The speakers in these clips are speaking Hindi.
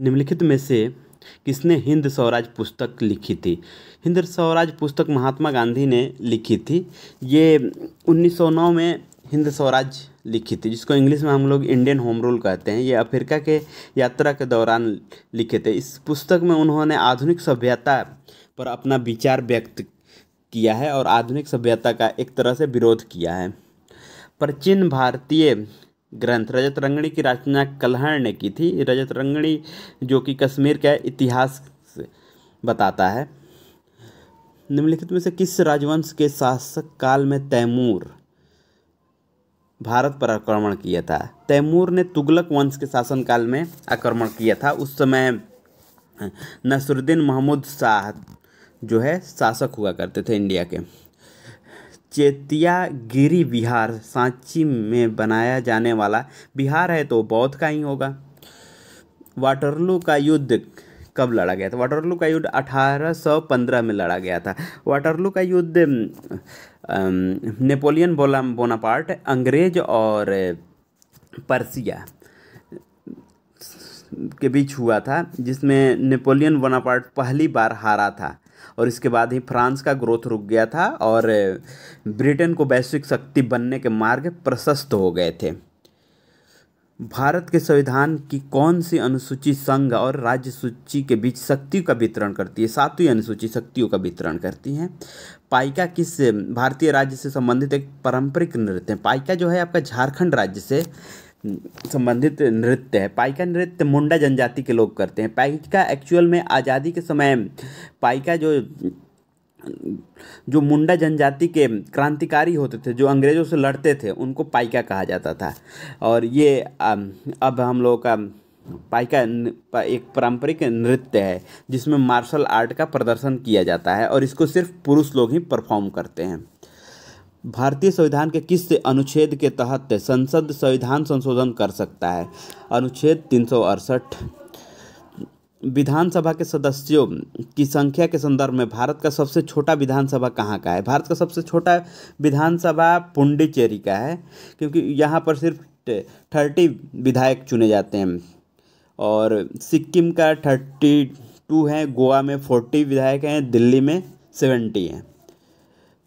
निम्नलिखित में से किसने हिंद स्वराज पुस्तक लिखी थी हिंद स्वराज पुस्तक महात्मा गांधी ने लिखी थी ये 1909 में हिंद स्वराज लिखी थी जिसको इंग्लिश में हम लोग इंडियन होम रूल कहते हैं ये अफ्रीका के यात्रा के दौरान लिखे थे इस पुस्तक में उन्होंने आधुनिक सभ्यता पर अपना विचार व्यक्त किया है और आधुनिक सभ्यता का एक तरह से विरोध किया है प्राचीन भारतीय ग्रंथ रजत रंगणी की रचना कल्हण ने की थी रजत रंगणी जो कि कश्मीर का इतिहास बताता है निम्नलिखित में से किस राजवंश के शासक काल में तैमूर भारत पर आक्रमण किया था तैमूर ने तुगलक वंश के शासनकाल में आक्रमण किया था उस समय नसरुद्दीन महमूद शाह जो है शासक हुआ करते थे इंडिया के चेतियागिरी विहार सांची में बनाया जाने वाला बिहार है तो बौद्ध का ही होगा वाटरलू का युद्ध कब लड़ा गया था वाटरलू का युद्ध 1815 में लड़ा गया था वाटरलू का युद्ध नेपोलियन बोला बोनापार्ट अंग्रेज और पर्सिया के बीच हुआ था जिसमें नेपोलियन बोनापार्ट पहली बार हारा था और इसके बाद ही फ्रांस का ग्रोथ रुक गया था और ब्रिटेन को वैश्विक शक्ति बनने के मार्ग प्रशस्त हो गए थे भारत के संविधान की कौन सी अनुसूची संघ और राज्य सूची के बीच शक्तियों का वितरण करती है सातवीं अनुसूची शक्तियों का वितरण करती है पाइका किस भारतीय राज्य से संबंधित एक पारंपरिक नृत्य है पाइका जो है आपका झारखंड राज्य से संबंधित नृत्य है पाइका नृत्य मुंडा जनजाति के लोग करते हैं पाइका एक्चुअल में आज़ादी के समय पाइका जो जो मुंडा जनजाति के क्रांतिकारी होते थे जो अंग्रेज़ों से लड़ते थे उनको पाइका कहा जाता था और ये अब हम लोगों का पाइका एक पारंपरिक नृत्य है जिसमें मार्शल आर्ट का प्रदर्शन किया जाता है और इसको सिर्फ पुरुष लोग ही परफॉर्म करते हैं भारतीय संविधान के किस अनुच्छेद के तहत संसद संविधान संशोधन कर सकता है अनुच्छेद तीन विधानसभा के सदस्यों की संख्या के संदर्भ में भारत का सबसे छोटा विधानसभा कहाँ का है भारत का सबसे छोटा विधानसभा पुंडिचेरी का है क्योंकि यहाँ पर सिर्फ थर्टी विधायक चुने जाते हैं और सिक्किम का थर्टी टू है गोवा में फोर्टी विधायक हैं दिल्ली में सेवेंटी हैं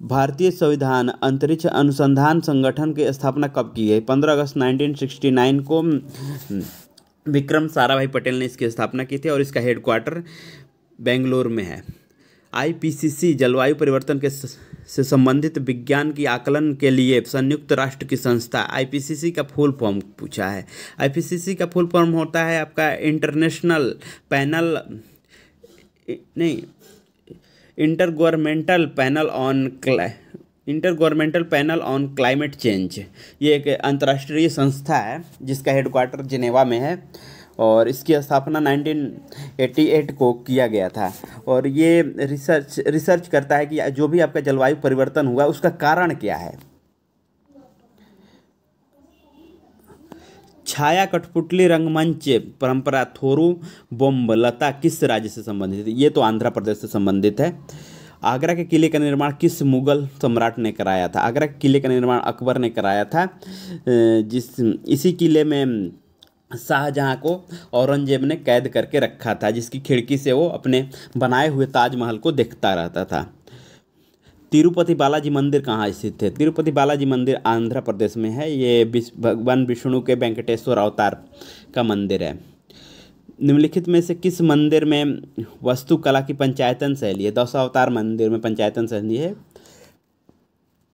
भारतीय संविधान अंतरिक्ष अनुसंधान संगठन की स्थापना कब की गई पंद्रह अगस्त 1969 को हम्म, विक्रम साराभाई पटेल ने इसकी स्थापना की थी और इसका हेडक्वार्टर बेंगलोर में है आईपीसीसी जलवायु परिवर्तन के से संबंधित विज्ञान की आकलन के लिए संयुक्त राष्ट्र की संस्था आईपीसीसी का फुल फॉर्म पूछा है आईपीसीसी का फुल फॉर्म होता है आपका इंटरनेशनल पैनल नहीं intergovernmental panel on intergovernmental panel on climate change ये एक अंतर्राष्ट्रीय संस्था है जिसका हेडक्वार्टर जिनेवा में है और इसकी स्थापना 1988 को किया गया था और ये रिसर्च रिसर्च करता है कि जो भी आपका जलवायु परिवर्तन हुआ उसका कारण क्या है छाया कठपुतली रंगमंच परंपरा थोरू बोम्बलता किस राज्य से संबंधित है ये तो आंध्र प्रदेश से संबंधित है आगरा के किले का निर्माण किस मुगल सम्राट ने कराया था आगरा के किले का निर्माण अकबर ने कराया था जिस इसी किले में शाहजहाँ को औरंगजेब ने कैद करके रखा था जिसकी खिड़की से वो अपने बनाए हुए ताजमहल को देखता रहता था तिरुपति बालाजी मंदिर कहाँ स्थित है तिरुपति बालाजी मंदिर आंध्र प्रदेश में है ये भगवान विष्णु के वेंकटेश्वर अवतार का मंदिर है निम्नलिखित में से किस मंदिर में वस्तुकला की पंचायतन शैली है अवतार मंदिर में पंचायतन शैली है